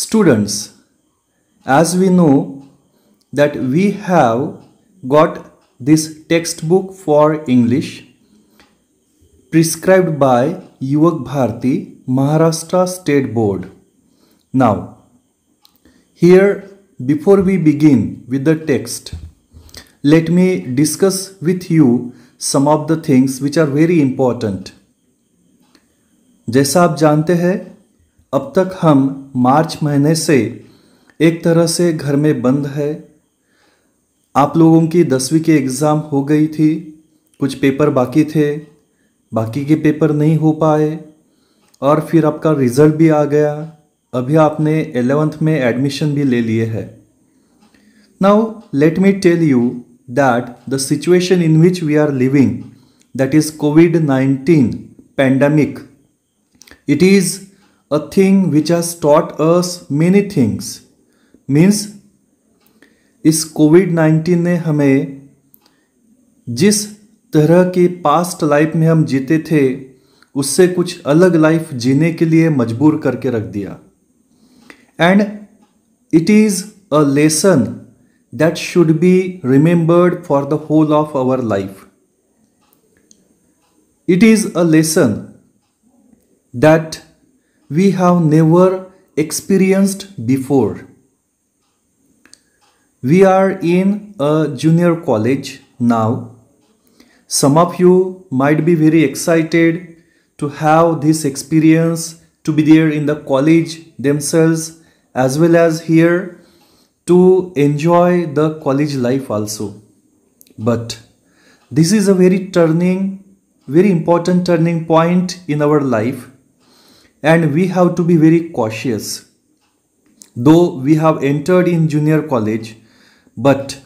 Students, as we know that we have got this textbook for English prescribed by Yuvak Bharti Maharashtra State Board. Now, here before we begin with the text, let me discuss with you some of the things which are very important. jaisa aap jante hain ab tak hum मार्च महीने से एक तरह से घर में बंद है आप लोगों की दसवीं के एग्ज़ाम हो गई थी कुछ पेपर बाकी थे बाकी के पेपर नहीं हो पाए और फिर आपका रिज़ल्ट भी आ गया अभी आपने एलेवेंथ में एडमिशन भी ले लिए है now let me tell you that the situation in which we are living that is COVID nineteen pandemic it is a thing which has taught us many things means इस COVID nineteen ने हमें जिस तरह के past life में हम जीते थे उससे कुछ अलग लाइफ जीने के लिए मजबूर करके रख दिया and it is a lesson that should be remembered for the whole of our life it is a lesson that we have never experienced before. We are in a junior college now. Some of you might be very excited to have this experience, to be there in the college themselves as well as here to enjoy the college life also. But this is a very turning, very important turning point in our life and we have to be very cautious. Though we have entered in junior college, but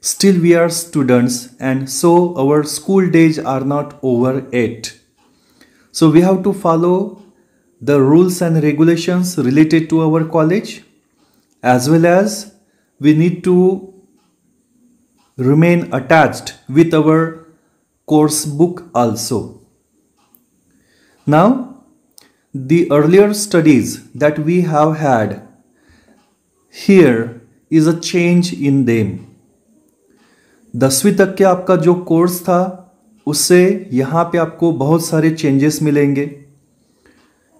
still we are students and so our school days are not over yet. So we have to follow the rules and regulations related to our college as well as we need to remain attached with our course book also. Now The earlier studies that we have had, here is a change in them. दसवीं तक के आपका जो course था उससे यहाँ पे आपको बहुत सारे चेंजेस मिलेंगे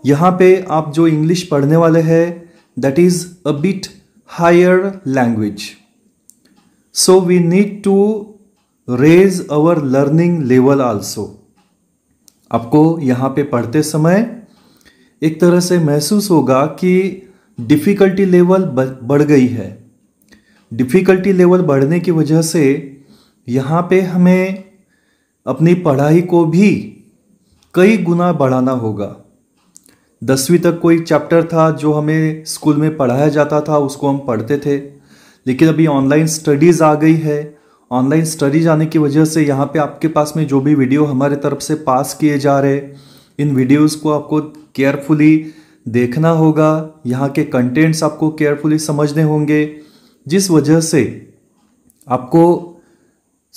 यहाँ पे आप जो इंग्लिश पढ़ने वाले हैं that is a bit higher language so we need to raise our learning level also आपको यहाँ पे पढ़ते समय एक तरह से महसूस होगा कि डिफ़िकल्टी लेवल बढ़ गई है डिफ़िकल्टी लेवल बढ़ने की वजह से यहाँ पे हमें अपनी पढ़ाई को भी कई गुना बढ़ाना होगा दसवीं तक कोई चैप्टर था जो हमें स्कूल में पढ़ाया जाता था उसको हम पढ़ते थे लेकिन अभी ऑनलाइन स्टडीज़ आ गई है ऑनलाइन स्टडीज आने की वजह से यहाँ पे आपके पास में जो भी वीडियो हमारे तरफ से पास किए जा रहे इन वीडियोस को आपको केयरफुली देखना होगा यहाँ के कंटेंट्स आपको केयरफुली समझने होंगे जिस वजह से आपको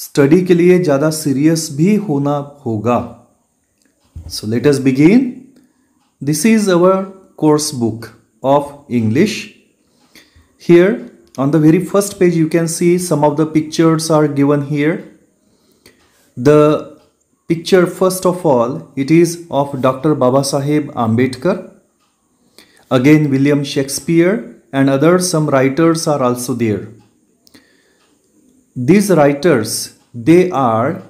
स्टडी के लिए ज़्यादा सीरियस भी होना होगा so let us begin this is our course book of English here on the very first page you can see some of the pictures are given here the picture first of all it is of Dr. Babasaheb Ambedkar. Again William Shakespeare and other some writers are also there. These writers they are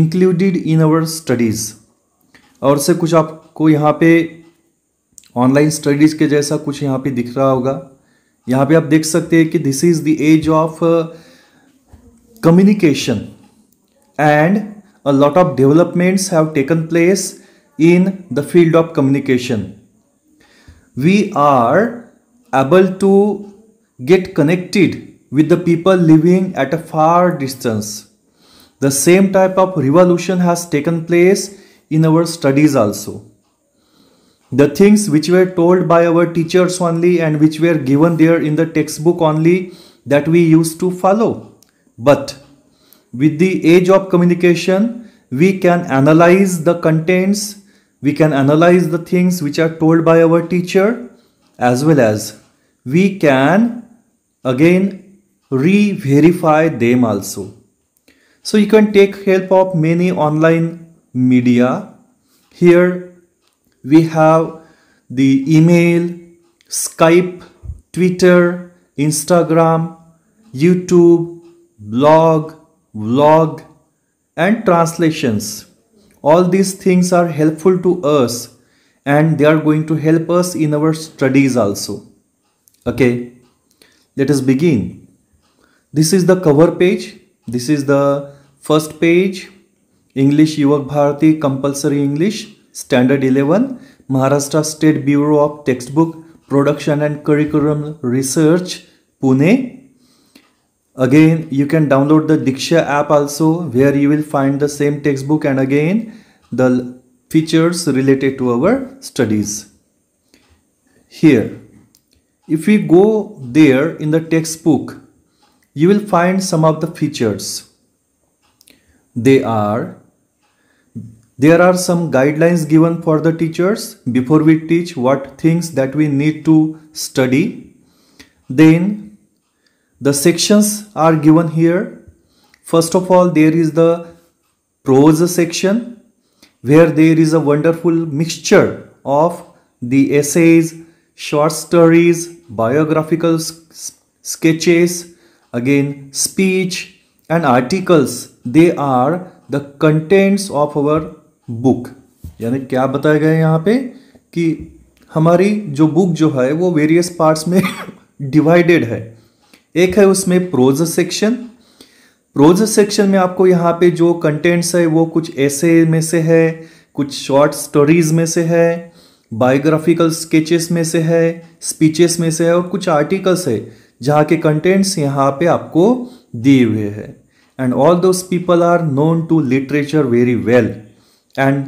included in our studies. और से कुछ आपको यहाँ पे online studies के जैसा कुछ यहाँ पे दिख रहा होगा यहाँ पे आप देख सकते हैं कि this is the age of communication and a lot of developments have taken place in the field of communication. We are able to get connected with the people living at a far distance. The same type of revolution has taken place in our studies also. The things which were told by our teachers only and which were given there in the textbook only that we used to follow. But with the age of communication, we can analyze the contents, we can analyze the things which are told by our teacher, as well as we can again re-verify them also. So you can take help of many online media. Here we have the email, Skype, Twitter, Instagram, YouTube, blog, vlog and translations. All these things are helpful to us and they are going to help us in our studies also. Okay, let us begin. This is the cover page. This is the first page. English Yuvak Bharati Compulsory English Standard 11 Maharashtra State Bureau of Textbook Production and Curriculum Research Pune Again, you can download the Diksha app also where you will find the same textbook and again the features related to our studies. Here, if we go there in the textbook, you will find some of the features. They are there are some guidelines given for the teachers before we teach what things that we need to study. Then the sections are given here first of all there is the prose section where there is a wonderful mixture of the essays short stories biographical sketches again speech and articles they are the contents of our book यानी क्या बताया गया यहाँ पे कि हमारी जो book जो है वो वेरियस पार्ट्स में डिवाइडेड है एक है उसमें प्रोज सेक्शन प्रोज सेक्शन में आपको यहाँ पे जो कंटेंट्स है वो कुछ ऐसे में से है कुछ शॉर्ट स्टोरीज में से है बायोग्राफिकल स्केचेस में से है स्पीचेस में से है और कुछ आर्टिकल्स है जहाँ के कंटेंट्स यहाँ पे आपको दिए हुए हैं and all those people are known to literature very well and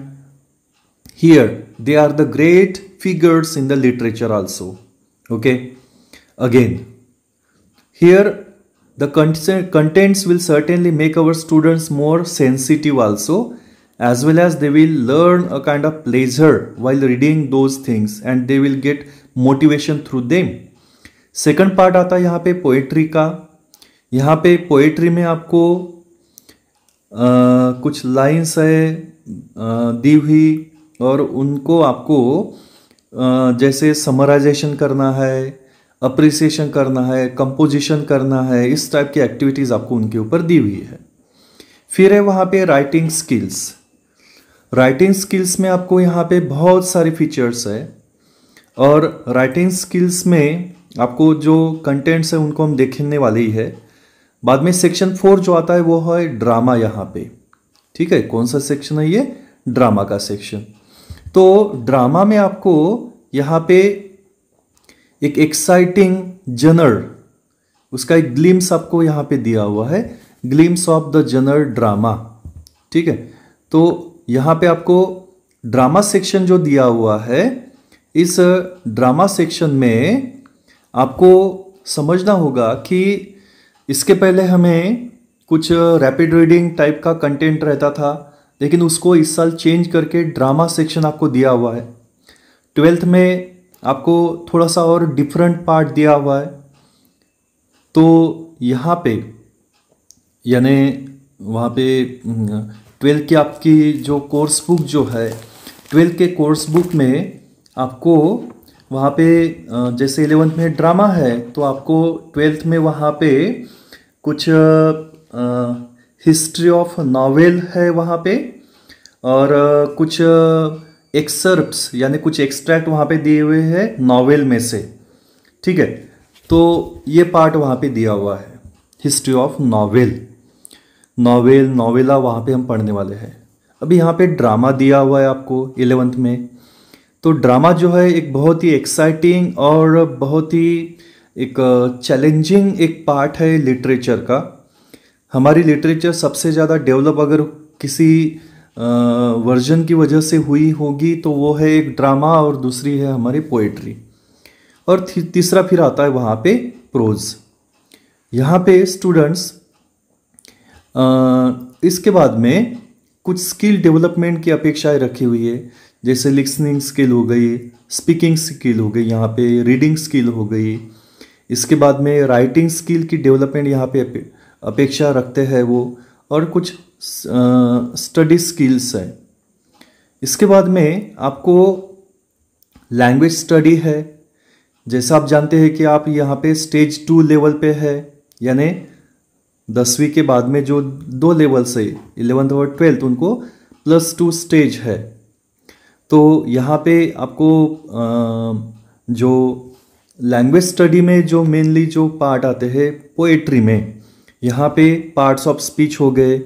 here they are the great figures in the literature also okay again Here the contents will certainly make our students more sensitive also as well as they will learn a kind of pleasure while reading those things and they will get motivation through them second part आता yahan pe poetry ka yahan pe poetry mein aapko Uh, आ, कुछ lines है दी हुई और उनको आपको uh, जैसे summarization करना है अप्रिसिएशन करना है कंपोजिशन करना है इस टाइप की एक्टिविटीज़ आपको उनके ऊपर दी हुई है फिर है वहाँ पे राइटिंग स्किल्स राइटिंग स्किल्स में आपको यहाँ पे बहुत सारे फीचर्स है और राइटिंग स्किल्स में आपको जो कंटेंट्स है उनको हम देखने वाले ही है बाद में सेक्शन फोर जो आता है वो है ड्रामा यहाँ पे ठीक है कौन सा सेक्शन है ये ड्रामा का सेक्शन तो ड्रामा में आपको यहाँ पे एक एक्साइटिंग जनर उसका एक ग्लिम्स आपको यहां पे दिया हुआ है glimpse of the genre drama ठीक है तो यहां पे आपको ड्रामा सेक्शन जो दिया हुआ है इस ड्रामा सेक्शन में आपको समझना होगा कि इसके पहले हमें कुछ रैपिड रीडिंग टाइप का कंटेंट रहता था लेकिन उसको इस साल चेंज करके ड्रामा सेक्शन आपको दिया हुआ है ट्वेल्थ में आपको थोड़ा सा और डिफरेंट पार्ट दिया हुआ है तो यहाँ पे यानी वहाँ पे ट्वेल्थ हम्म, की आपकी जो कोर्स बुक जो है ट्वेल्थ के कोर्स बुक में आपको वहाँ पे जैसे एलेवेंथ में ड्रामा है तो आपको ट्वेल्थ में वहाँ पे कुछ हिस्ट्री ऑफ नावल है वहाँ पे और कुछ एक्सर्प्स यानी कुछ एक्सट्रैक्ट वहाँ पे दिए हुए हैं नॉवेल में से ठीक है तो ये पार्ट वहाँ पे दिया हुआ है history of novel novel novella वहाँ पे हम पढ़ने वाले हैं अभी यहाँ पे ड्रामा दिया हुआ है आपको एलेवंथ में तो ड्रामा जो है एक बहुत ही एक्साइटिंग और बहुत ही एक चैलेंजिंग एक पार्ट है लिटरेचर का हमारी लिटरेचर सबसे ज़्यादा डेवलप अगर किसी वर्जन की वजह से हुई होगी तो वो है एक ड्रामा और दूसरी है हमारी पोइट्री और तीसरा फिर आता है वहाँ पे प्रोज यहाँ पे स्टूडेंट्स इसके बाद में कुछ स्किल डेवलपमेंट की अपेक्षाएं रखी हुई है जैसे लिसनिंग स्किल हो गई स्पीकिंग स्किल हो गई यहाँ पे रीडिंग स्किल हो गई इसके बाद में राइटिंग स्किल की डेवलपमेंट यहाँ पे अपेक्षा रखते हैं वो और कुछ स्टडी स्किल्स है इसके बाद में आपको लैंग्वेज स्टडी है जैसा आप जानते हैं कि आप यहाँ पे स्टेज टू लेवल पे है यानी दसवीं के बाद में जो दो लेवल से इलेवेंथ और ट्वेल्थ उनको प्लस टू स्टेज है तो यहाँ पे आपको जो लैंग्वेज स्टडी में जो मेनली जो पार्ट आते हैं पोएट्री में यहाँ पे पार्ट्स ऑफ स्पीच हो गए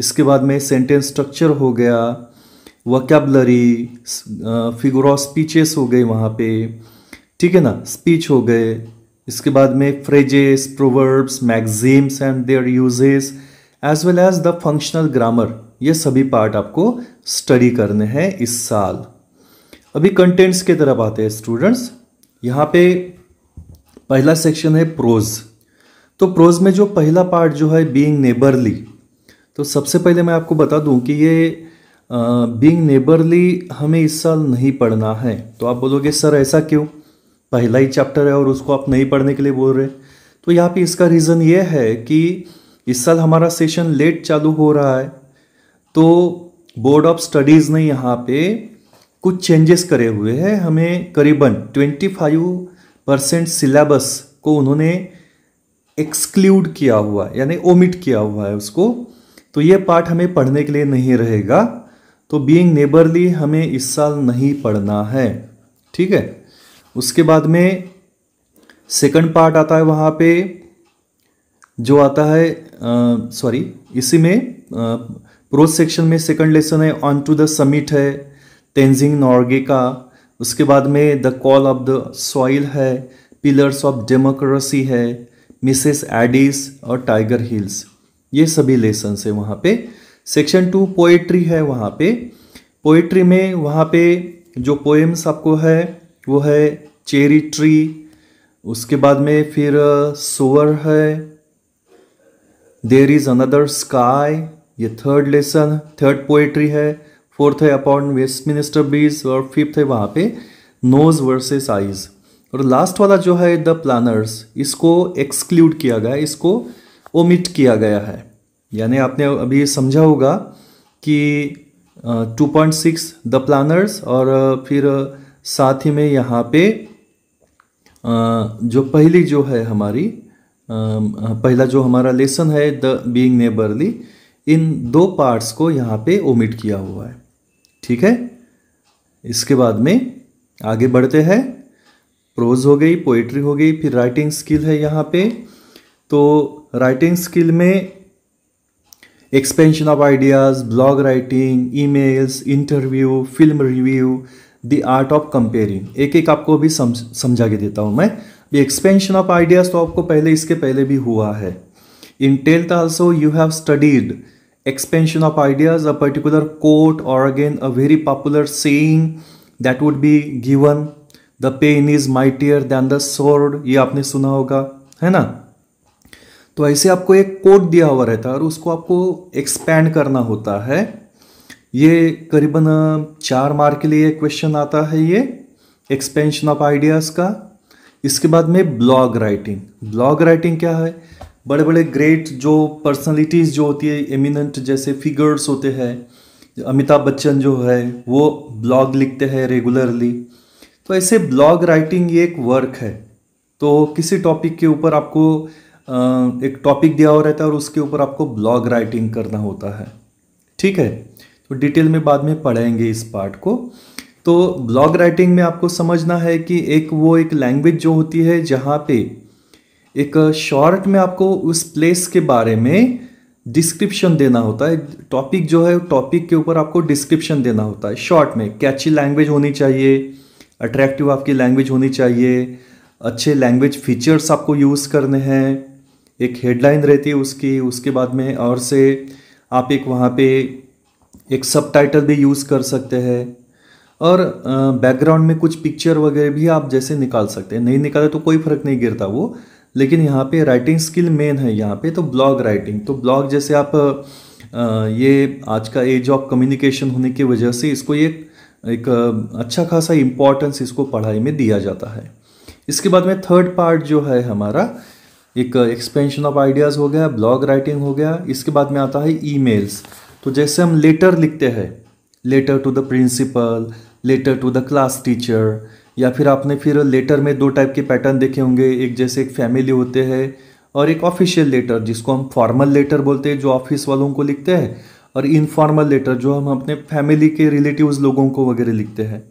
इसके बाद में सेंटेंस स्ट्रक्चर हो गया वकेबलरी फिगर ऑफ स्पीचेस हो गए वहाँ पे ठीक है ना स्पीच हो गए इसके बाद में phrases proverbs maxims and their uses as well as the functional grammar ये सभी पार्ट आपको स्टडी करने हैं इस साल अभी कंटेंट्स की तरफ आते हैं स्टूडेंट्स यहाँ पे पहला सेक्शन है प्रोज तो प्रोज में जो पहला पार्ट जो है बीइंग नेबरली तो सबसे पहले मैं आपको बता दूं कि ये बींग नेबरली हमें इस साल नहीं पढ़ना है तो आप बोलोगे सर ऐसा क्यों पहला ही चैप्टर है और उसको आप नहीं पढ़ने के लिए बोल रहे तो यहाँ पे इसका रीज़न ये है कि इस साल हमारा सेशन लेट चालू हो रहा है तो बोर्ड ऑफ स्टडीज़ ने यहाँ पे कुछ चेंजेस करे हुए हैं हमें करीबन 25 परसेंट सिलेबस को उन्होंने एक्सक्लूड किया हुआ है यानी ओमिट किया हुआ है उसको तो ये पार्ट हमें पढ़ने के लिए नहीं रहेगा तो बीइंग नेबरली हमें इस साल नहीं पढ़ना है ठीक है उसके बाद में सेकंड पार्ट आता है वहाँ पे जो आता है सॉरी इसी में प्रोज सेक्शन में सेकंड लेसन है ऑन टू द समिट है तेंजिंग नॉर्गे का उसके बाद में the call of the soil है पिलर्स ऑफ डेमोक्रेसी है मिसेस एडिस और टाइगर हिल्स ये सभी लेसन है वहाँ पे सेक्शन टू पोएट्री है वहाँ पे पोएट्री में वहाँ पे जो पोएम्स आपको है वो है चेरी ट्री उसके बाद में फिर सोअर uh, है देर इज़ अनदर स्काई ये थर्ड लेसन थर्ड पोएट्री है फोर्थ है अपॉन वेस्टमिनिस्टर बीज और फिफ्थ है वहाँ पे नोज वर्सेस आइज और लास्ट वाला जो है द प्लानर्स इसको एक्सक्लूड किया गया इसको ओमिट किया गया है यानी आपने अभी समझा होगा कि two point six the planners और फिर साथ ही में यहाँ पे जो पहली जो है हमारी पहला जो हमारा लेसन है द बीइंग नेबरली इन दो पार्ट्स को यहाँ पे ओमिट किया हुआ है ठीक है इसके बाद में आगे बढ़ते हैं प्रोज हो गई पोइट्री हो गई फिर राइटिंग स्किल है यहाँ पे तो राइटिंग स्किल में expansion of ideas blog writing emails interview film review the art of compering एक एक आपको भी समझा के देता हूँ मैं एक्सपेंशन ऑफ आइडियाज़ तो आपको पहले इसके पहले भी हुआ है in tenth also you have studied expansion of ideas a particular quote और again a very popular saying that would be given the pen is mightier than the sword ये आपने सुना होगा है ना तो ऐसे आपको एक कोड दिया हुआ रहता है और उसको आपको एक्सपैंड करना होता है ये करीबन चार मार्क के लिए क्वेश्चन आता है ये एक्सपेंशन ऑफ आइडियाज़ का इसके बाद में ब्लॉग राइटिंग ब्लॉग राइटिंग क्या है बड़े बड़े ग्रेट जो पर्सनालिटीज़ जो होती है एमिनेंट जैसे फिगर्स होते हैं अमिताभ बच्चन जो है वो ब्लॉग लिखते हैं रेगुलरली तो ऐसे ब्लॉग राइटिंग ये एक वर्क है तो किसी टॉपिक के ऊपर आपको एक टॉपिक दिया हुआ रहता है और उसके ऊपर आपको ब्लॉग राइटिंग करना होता है ठीक है तो डिटेल में बाद में पढ़ेंगे इस पार्ट को तो ब्लॉग राइटिंग में आपको समझना है कि एक वो एक लैंग्वेज जो होती है जहाँ पे एक शॉर्ट में आपको उस प्लेस के बारे में डिस्क्रिप्शन देना होता है टॉपिक जो है टॉपिक के ऊपर आपको डिस्क्रिप्शन देना होता है शॉर्ट में कैची लैंग्वेज होनी चाहिए अट्रैक्टिव आपकी लैंग्वेज होनी चाहिए अच्छे लैंग्वेज फीचर्स आपको यूज़ करने हैं एक हेडलाइन रहती है उसकी उसके बाद में और से आप एक वहाँ पे एक सब टाइटल भी यूज़ कर सकते हैं और बैकग्राउंड में कुछ पिक्चर वगैरह भी आप जैसे निकाल सकते हैं नहीं निकाले तो कोई फ़र्क नहीं गिरता वो लेकिन यहाँ पे राइटिंग स्किल मेन है यहाँ पे तो ब्लॉग राइटिंग तो ब्लॉग जैसे आप ये आज का एज ऑफ कम्युनिकेशन होने की वजह से इसको ये एक अच्छा खासा इम्पोर्टेंस इसको पढ़ाई में दिया जाता है इसके बाद में थर्ड पार्ट जो है हमारा एक एक्सपेंशन ऑफ आइडियाज़ हो गया ब्लॉग राइटिंग हो गया इसके बाद में आता है ईमेल्स तो जैसे हम लेटर लिखते हैं letter to the principal letter to the class teacher या फिर आपने फिर लेटर में दो टाइप के पैटर्न देखे होंगे एक जैसे एक फैमिली होते हैं और एक ऑफिशियल लेटर जिसको हम फॉर्मल लेटर बोलते हैं जो ऑफिस वालों को लिखते हैं और इनफॉर्मल लेटर जो हम अपने फैमिली के रिलेटिव्स लोगों को वगैरह लिखते हैं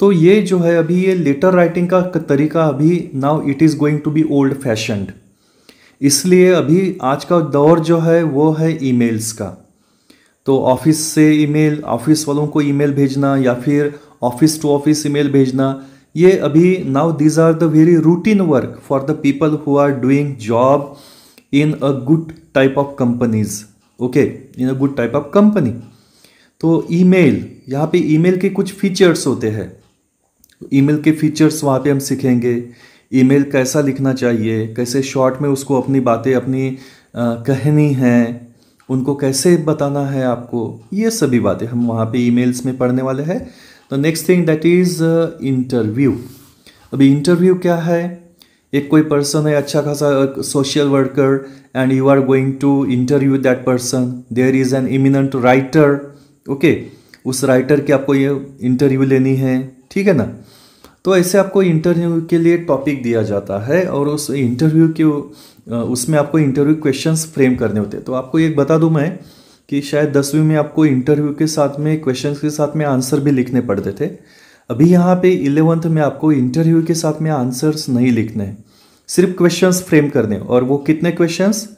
तो ये जो है अभी ये लेटर राइटिंग का तरीका अभी now it is going to be old fashioned इसलिए अभी आज का दौर जो है वो है ईमेल्स का तो ऑफिस से ईमेल ऑफिस वालों को ईमेल भेजना या फिर ऑफिस टू ऑफिस ईमेल भेजना ये अभी now these are the very routine work for the people who are doing job in a good type of companies okay in a good type of company तो email यहाँ पे email के कुछ features होते हैं ईमेल के features वहाँ पे हम सीखेंगे ईमेल कैसा लिखना चाहिए कैसे शॉर्ट में उसको अपनी बातें अपनी कहनी हैं उनको कैसे बताना है आपको ये सभी बातें हम वहाँ पे ईमेल्स में पढ़ने वाले हैं तो next thing that is interview अभी इंटरव्यू क्या है एक कोई पर्सन है अच्छा खासा social worker and you are going to interview that person there is an eminent writer okay उस राइटर की आपको ये इंटरव्यू लेनी है ठीक है ना तो ऐसे आपको इंटरव्यू के लिए टॉपिक दिया जाता है और उस इंटरव्यू के उसमें आपको इंटरव्यू क्वेश्चंस फ्रेम करने होते हैं तो आपको एक बता दूं मैं कि शायद दसवीं में आपको इंटरव्यू के साथ में क्वेश्चंस के साथ में आंसर भी लिखने पड़ते थे अभी यहाँ पे इलेवंथ में आपको इंटरव्यू के साथ में आंसर्स नहीं लिखने हैं सिर्फ क्वेश्चंस फ्रेम करने और वो कितने क्वेश्चंस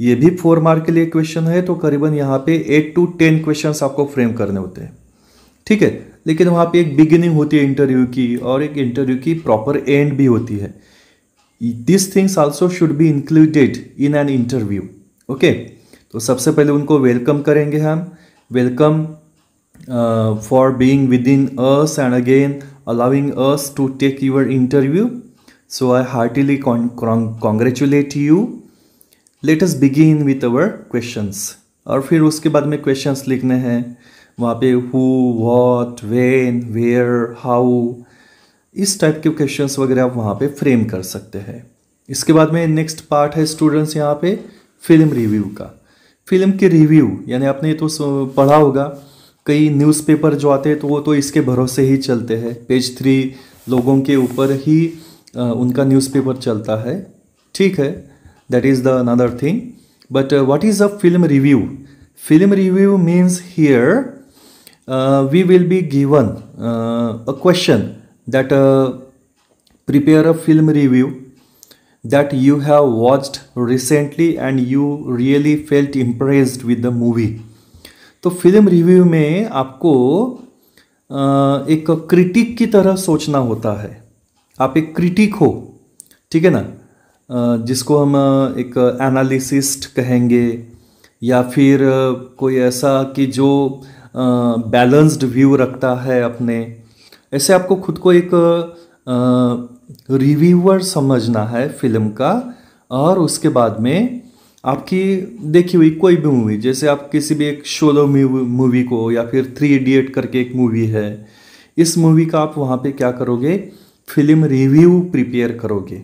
ये भी फोर मार्क के लिए क्वेश्चन है तो करीबन यहाँ पे एट टू टेन क्वेश्चंस आपको फ्रेम करने होते हैं ठीक है लेकिन वहाँ पे एक बिगिनिंग होती है इंटरव्यू की और एक इंटरव्यू की प्रॉपर एंड भी होती है this things also should be included in an interview okay तो सबसे पहले उनको वेलकम करेंगे हम welcome for being with in us and again allowing us to take your interview so I heartily congratulate you let's begin with our question और फिर उसके बाद में क्वेश्चन लिखने हैं वहाँ पे who what when where how इस टाइप के क्वेश्चंस वगैरह आप वहाँ पे फ्रेम कर सकते हैं इसके बाद में नेक्स्ट पार्ट है स्टूडेंट्स यहाँ पे फिल्म रिव्यू का फिल्म के रिव्यू यानी आपने तो पढ़ा होगा कई न्यूज़पेपर जो आते हैं तो वो तो इसके भरोसे ही चलते हैं पेज थ्री लोगों के ऊपर ही आ, उनका न्यूज़पेपर चलता है ठीक है that is the another thing but what is a film review film review means here uh, we will be given uh, a question that uh, prepare a film review that you have watched recently and you really felt impressed with the movie तो film review में आपको एक critic की तरह सोचना होता है आप एक क्रिटिक हो ठीक है ना जिसको हम एक एनालिसिस्ट कहेंगे या फिर कोई ऐसा कि जो बैलेंस्ड व्यू रखता है अपने ऐसे आपको खुद को एक रिव्यूअर समझना है फिल्म का और उसके बाद में आपकी देखी हुई कोई भी मूवी जैसे आप किसी भी एक शोलो मूवी को या फिर थ्री इडियट करके एक मूवी है इस मूवी का आप वहाँ पे क्या करोगे फिल्म रिव्यू प्रिपेयर करोगे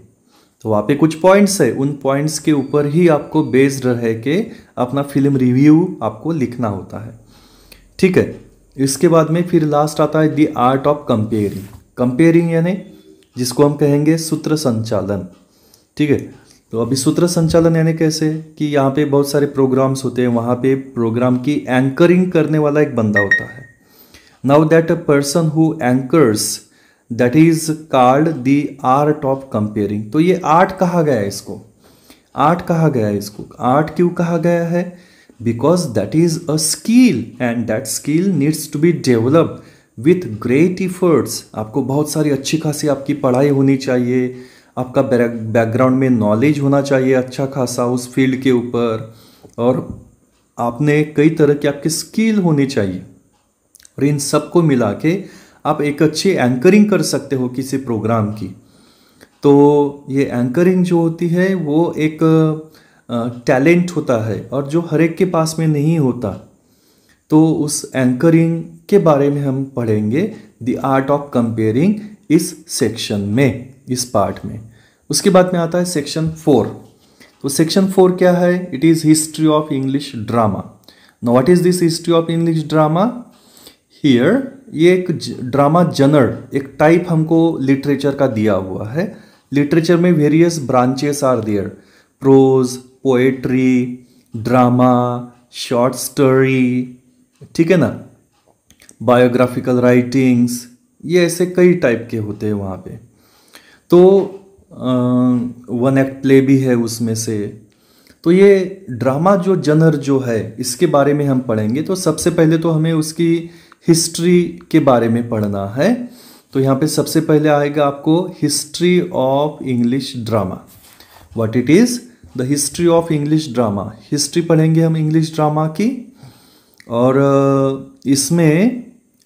तो वहाँ पे कुछ पॉइंट्स है उन पॉइंट्स के ऊपर ही आपको बेस्ड रह के अपना फिल्म रिव्यू आपको लिखना होता है ठीक है इसके बाद में फिर लास्ट आता है the art of compering compering यानी जिसको हम कहेंगे सूत्र संचालन ठीक है तो अभी सूत्र संचालन यानी कैसे कि यहाँ पे बहुत सारे प्रोग्राम्स होते हैं वहाँ पे प्रोग्राम की एंकरिंग करने वाला एक बंदा होता है now that a person who anchors that is called the art of compering तो ये आर्ट कहा गया है इसको आर्ट कहा गया है इसको आर्ट क्यों कहा गया है because that is a skill and that skill needs to be developed with great efforts आपको बहुत सारी अच्छी खासी आपकी पढ़ाई होनी चाहिए आपका बैकग्राउंड में नॉलेज होना चाहिए अच्छा खासा उस फील्ड के ऊपर और आपने कई तरह की आपकी स्किल होनी चाहिए और इन सबको मिला के आप एक अच्छी एंकरिंग कर सकते हो किसी प्रोग्राम की तो ये एंकरिंग जो होती है वो एक टैलेंट होता है और जो हर एक के पास में नहीं होता तो उस एंकरिंग के बारे में हम पढ़ेंगे द आर्ट ऑफ कंपेयरिंग इस सेक्शन में इस पार्ट में उसके बाद में आता है सेक्शन फोर तो सेक्शन फोर क्या है it is history of English drama no what is this history of English drama here ये एक ड्रामा जनर एक टाइप हमको लिटरेचर का दिया हुआ है लिटरेचर में various branches are there prose poetry drama short story ठीक है ना बायोग्राफिकल राइटिंग्स ये ऐसे कई टाइप के होते हैं वहाँ पे तो वन एक्ट प्ले भी है उसमें से तो ये ड्रामा जो जनर जो है इसके बारे में हम पढ़ेंगे तो सबसे पहले तो हमें उसकी हिस्ट्री के बारे में पढ़ना है तो यहाँ पे सबसे पहले आएगा आपको history of English drama what it is the history of English drama history पढ़ेंगे हम इंग्लिश ड्रामा की और इसमें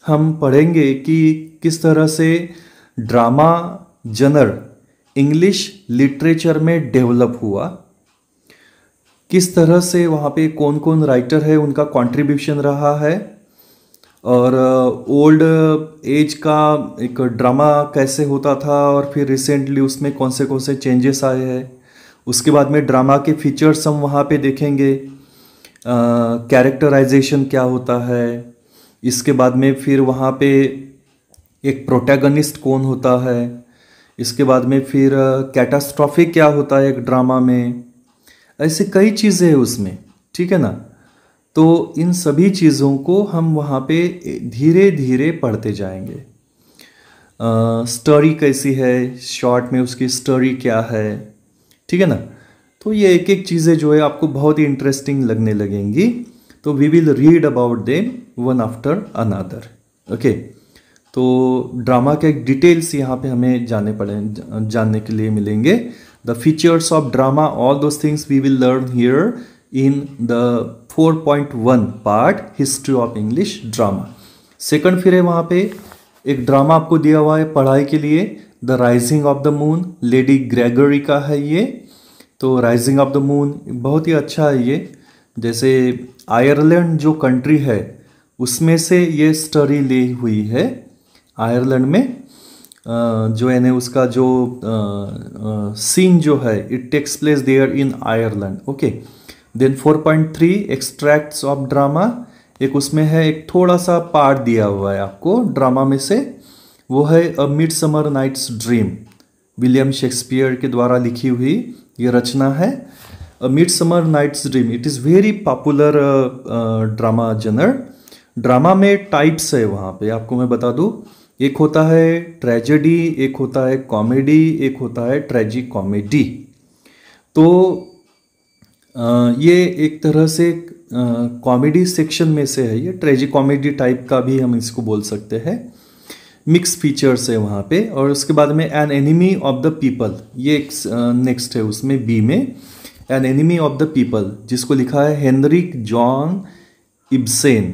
हम पढ़ेंगे कि किस तरह से ड्रामा जनर इंग्लिश लिटरेचर में डेवलप हुआ किस तरह से वहाँ पे कौन कौन राइटर है उनका कंट्रीब्यूशन रहा है और ओल्ड एज का एक ड्रामा कैसे होता था और फिर रिसेंटली उसमें कौन से कौन से चेंजेस आए हैं उसके बाद में ड्रामा के फीचर्स हम वहाँ पे देखेंगे कैरेक्टराइजेशन क्या होता है इसके बाद में फिर वहाँ पे एक प्रोटैगनिस्ट कौन होता है इसके बाद में फिर कैटास्ट्रॉफी क्या होता है एक ड्रामा में ऐसे कई चीज़ें हैं उसमें ठीक है ना तो इन सभी चीज़ों को हम वहाँ पे धीरे धीरे पढ़ते जाएंगे स्टोरी कैसी है शॉर्ट में उसकी स्टोरी क्या है ठीक है ना तो ये एक एक चीज़ें जो है आपको बहुत ही इंटरेस्टिंग लगने लगेंगी तो we will read about them one after another okay तो ड्रामा के डिटेल्स यहाँ पे हमें जाने पड़े जानने के लिए मिलेंगे the features of drama all those things we will learn here in the 4.1 part history of English drama second फिर है वहाँ पे एक ड्रामा आपको दिया हुआ है पढ़ाई के लिए the rising of the moon lady Gregory का है ये तो राइजिंग ऑफ द मून बहुत ही अच्छा है ये जैसे आयरलैंड जो कंट्री है उसमें से ये स्टोरी ली हुई है आयरलैंड में जो ना उसका जो सीन जो है it takes place there in Ireland okay then 4.3 extracts of drama एक उसमें है एक थोड़ा सा पार्ट दिया हुआ है आपको ड्रामा में से वो है a midsummer night's dream William Shakespeare के द्वारा लिखी हुई ये रचना है a midsummer night's dream it is very popular drama genre drama में टाइप्स है वहाँ पे आपको मैं बता दूँ एक होता है ट्रेजेडी एक होता है कॉमेडी एक होता है ट्रेजिक कॉमेडी तो uh, ये एक तरह से कॉमेडी uh, सेक्शन में से है ये ट्रेजिक कॉमेडी टाइप का भी हम इसको बोल सकते हैं मिक्स फीचर्स है वहाँ पे और उसके बाद में an enemy of the people ये एक नेक्स्ट है उसमें बी में an enemy of the people जिसको लिखा है Henrik John Ibsen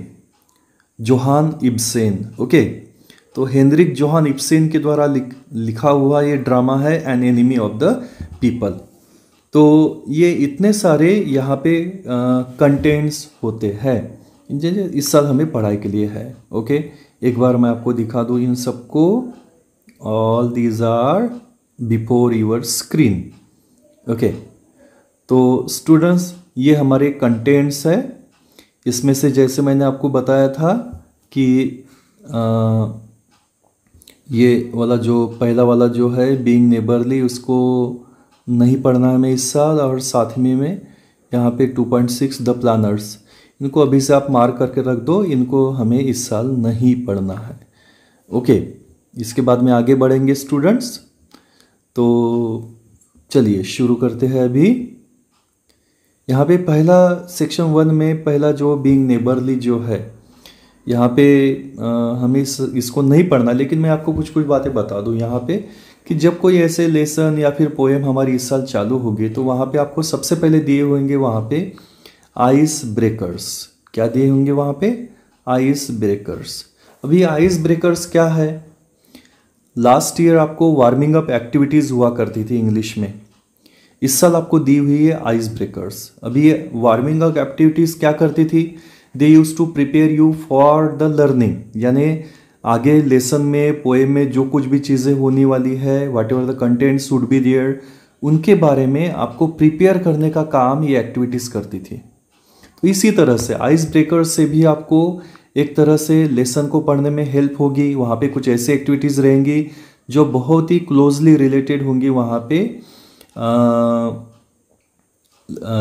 Johan Ibsen okay तो हेनरिक जोहान इब्सेन के द्वारा लिख, लिखा हुआ ये ड्रामा है an enemy of the people तो ये इतने सारे यहाँ पे कंटेंट्स होते हैं इस साल हमें पढ़ाई के लिए है ओके एक बार मैं आपको दिखा दूँ इन सबको all these are before your screen okay तो स्टूडेंट्स ये हमारे कंटेंट्स है इसमें से जैसे मैंने आपको बताया था कि आ, ये वाला जो पहला वाला जो है बीइंग नेबरली उसको नहीं पढ़ना है हमें इस साल और साथ में में यहाँ पे 2.6 द प्लानर्स इनको अभी से आप मार्क करके रख दो इनको हमें इस साल नहीं पढ़ना है ओके इसके बाद में आगे बढ़ेंगे स्टूडेंट्स तो चलिए शुरू करते हैं अभी यहाँ पे पहला सेक्शन वन में पहला जो बीइंग नेबरली जो है यहाँ पे हमें इस, इसको नहीं पढ़ना लेकिन मैं आपको कुछ कुछ बातें बता दूँ यहाँ पे कि जब कोई ऐसे लेसन या फिर पोएम हमारी इस साल चालू होगी तो वहाँ पे आपको सबसे पहले दिए होंगे वहाँ पे आइस ब्रेकर्स क्या दिए होंगे वहाँ पे आइस ब्रेकर्स अभी आइस ब्रेकर्स क्या है लास्ट ईयर आपको वार्मिंग अप एक्टिविटीज़ हुआ करती थी इंग्लिश में इस साल आपको दी हुई है आइस ब्रेकर्स अभी ये वार्मिंग अप एक्टिविटीज़ क्या करती थी they use to prepare you for the learning यानी आगे लेसन में पोएम में जो कुछ भी चीज़ें होने वाली है whatever the content should be there उनके बारे में आपको प्रिपेयर करने का काम ये एक्टिविटीज़ करती थी तो इसी तरह से आइस ब्रेकर से भी आपको एक तरह से लेसन को पढ़ने में हेल्प होगी वहाँ पे कुछ ऐसे एक्टिविटीज़ रहेंगी जो बहुत ही क्लोजली रिलेटेड होंगी वहाँ पे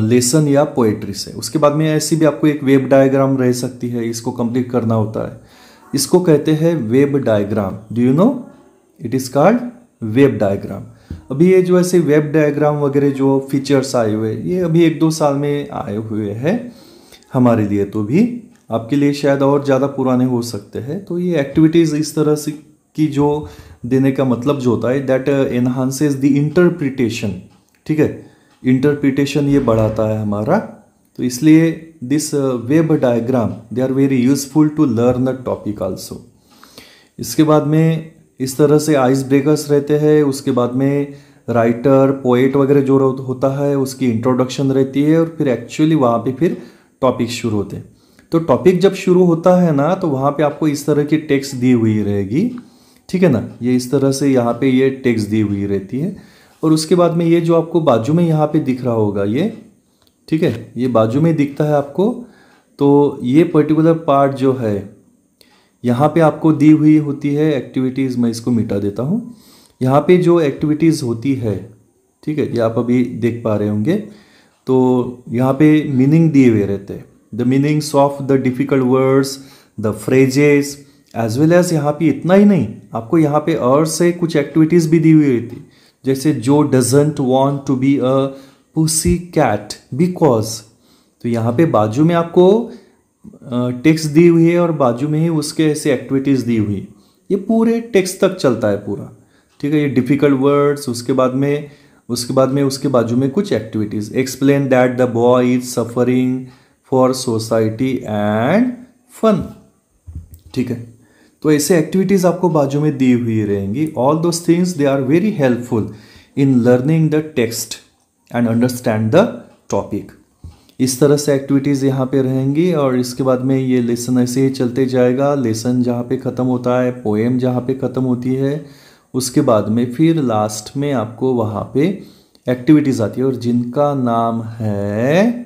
लेसन या पोएट्री से उसके बाद में ऐसी भी आपको एक वेब डायग्राम रह सकती है इसको कंप्लीट करना होता है इसको कहते हैं web diagram do you know it is called web diagram अभी ये जो ऐसे वेब डायग्राम वगैरह जो फीचर्स आए हुए ये अभी एक दो साल में आए हुए हैं हमारे लिए तो भी आपके लिए शायद और ज़्यादा पुराने हो सकते हैं तो ये एक्टिविटीज़ इस तरह से की जो देने का मतलब जो होता है दैट एनहांसेज द इंटरप्रिटेशन ठीक है इंटरप्रिटेशन ये बढ़ाता है हमारा तो इसलिए this web diagram they are very useful to learn a topic also इसके बाद में इस तरह से आइस ब्रेकर्स रहते हैं उसके बाद में राइटर पोएट वगैरह जो होता है उसकी इंट्रोडक्शन रहती है और फिर एक्चुअली वहाँ पे फिर टॉपिक शुरू होते हैं तो टॉपिक जब शुरू होता है ना तो वहाँ पे आपको इस तरह की टेक्स्ट दी हुई रहेगी ठीक है ना ये इस तरह से यहाँ पे ये टेक्स्ट दी हुई रहती है और उसके बाद में ये जो आपको बाजू में यहाँ पे दिख रहा होगा ये ठीक है ये बाजू में दिखता है आपको तो ये पर्टिकुलर पार्ट जो है यहाँ पर आपको दी हुई होती है एक्टिविटीज़ मैं इसको मिटा देता हूँ यहाँ पर जो एक्टिविटीज़ होती है ठीक है ये आप अभी देख पा रहे होंगे तो यहाँ पे मीनिंग दिए हुए रहते the meanings of the difficult words the phrases as well as यहाँ पे इतना ही नहीं आपको यहाँ पे और से कुछ एक्टिविटीज़ भी दी हुई रहती जैसे जो doesn't want to be a pussy cat because तो यहाँ पे बाजू में आपको टेक्स्ट दी हुई है और बाजू में ही उसके ऐसे एक्टिविटीज़ दी हुई है ये पूरे टेक्स्ट तक चलता है पूरा ठीक है ये डिफ़िकल्ट वर्ड्स उसके बाद में उसके बाद में उसके बाजू में कुछ activities explain that the boy is suffering for society and fun ठीक है तो ऐसे एक्टिविटीज़ आपको बाजू में दी हुई रहेंगी all those things they are very helpful in learning the text and understand the topic इस तरह से एक्टिविटीज़ यहाँ पे रहेंगी और इसके बाद में ये लेसन ऐसे ही चलते जाएगा लेसन जहाँ पे ख़त्म होता है पोएम जहाँ पे ख़त्म होती है उसके बाद में फिर लास्ट में आपको वहाँ पे एक्टिविटीज़ आती है और जिनका नाम है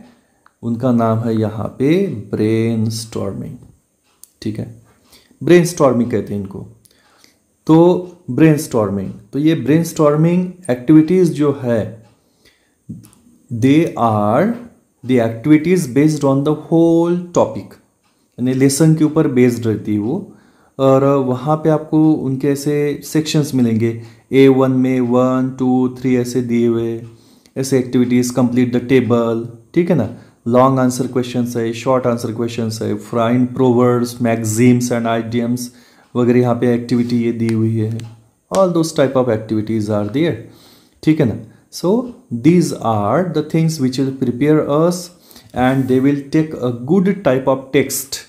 उनका नाम है यहाँ पे ब्रेन स्टॉर्मिंग ठीक है ब्रेन स्टॉर्मिंग कहते हैं इनको तो ब्रेन स्टॉर्मिंग तो ये ब्रेन स्टॉर्मिंग एक्टिविटीज़ जो है they are the activities based on the whole topic यानी लेसन के ऊपर बेस्ड रहती है वो और वहाँ पे आपको उनके ऐसे सेक्शंस मिलेंगे ए वन में वन टू थ्री ऐसे दिए हुए ऐसे एक्टिविटीज़ कंप्लीट द टेबल ठीक है ना लॉन्ग आंसर क्वेश्चन है शॉर्ट आंसर क्वेश्चन है फ्राइन प्रोवर्ड्स मैगजीम्स एंड आइडियम्स वगैरह यहाँ पे एक्टिविटी ये दी हुई है all those type of activities are there ठीक है ना so these are the things which will prepare us and they will take a good type of text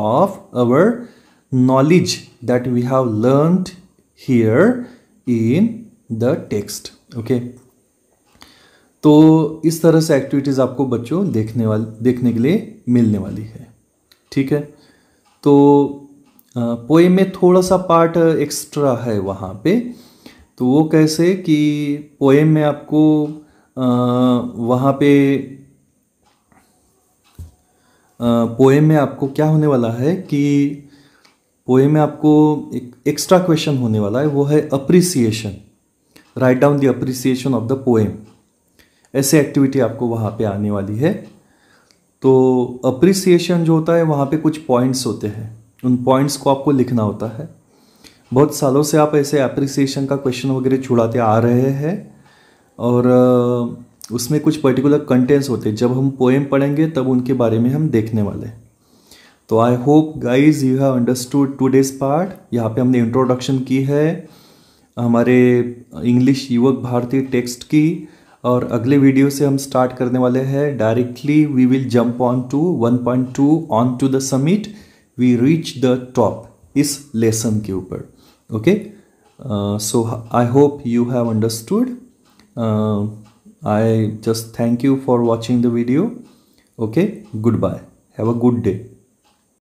of our knowledge that we have learned here in the text. Okay. तो इस तरह से activities आपको बच्चों देखने वाले देखने के लिए मिलने वाली है ठीक है तो पोएम में थोड़ा सा पार्ट एक्स्ट्रा है वहाँ पे तो वो कैसे कि पोएम में आपको आ, वहाँ पे पोएम में आपको क्या होने वाला है कि पोएम में आपको एक एक्स्ट्रा क्वेश्चन होने वाला है वो है appreciation write down the appreciation of the poem ऐसे एक्टिविटी आपको वहाँ पे आने वाली है तो अप्रिसिएशन जो होता है वहाँ पे कुछ पॉइंट्स होते हैं उन पॉइंट्स को आपको लिखना होता है बहुत सालों से आप ऐसे अप्रिसिएशन का क्वेश्चन वगैरह छुड़ाते आ रहे हैं और उसमें कुछ पर्टिकुलर कंटेंट्स होते हैं जब हम पोएम पढ़ेंगे तब उनके बारे में हम देखने वाले हैं तो I hope guys you have understood today's part यहाँ पे हमने इंट्रोडक्शन की है हमारे इंग्लिश युवक भारतीय टेक्स्ट की और अगले वीडियो से हम स्टार्ट करने वाले हैं directly we will jump on to 1.2 on to the summit we reach the top इस लेसन के ऊपर okay so I hope you have understood I just thank you for watching the video okay goodbye have a good day